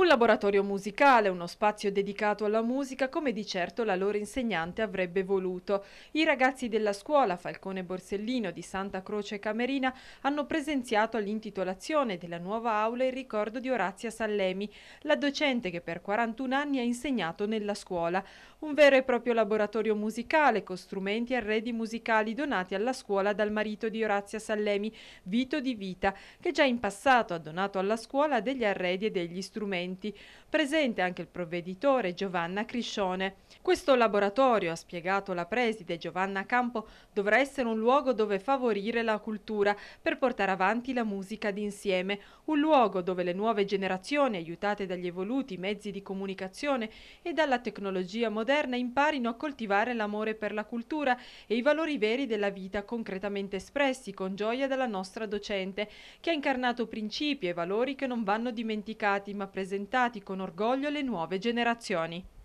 Un laboratorio musicale, uno spazio dedicato alla musica come di certo la loro insegnante avrebbe voluto. I ragazzi della scuola Falcone Borsellino di Santa Croce Camerina hanno presenziato all'intitolazione della nuova aula il ricordo di Orazia Sallemi, la docente che per 41 anni ha insegnato nella scuola. Un vero e proprio laboratorio musicale con strumenti e arredi musicali donati alla scuola dal marito di Orazia Sallemi, Vito Di Vita, che già in passato ha donato alla scuola degli arredi e degli strumenti docenti, presente anche il provveditore Giovanna Criscione. Questo laboratorio, ha spiegato la preside Giovanna Campo, dovrà essere un luogo dove favorire la cultura per portare avanti la musica d'insieme, un luogo dove le nuove generazioni, aiutate dagli evoluti mezzi di comunicazione e dalla tecnologia moderna, imparino a coltivare l'amore per la cultura e i valori veri della vita concretamente espressi con gioia dalla nostra docente, che ha incarnato principi e valori che non vanno dimenticati ma presentati presentati con orgoglio le nuove generazioni.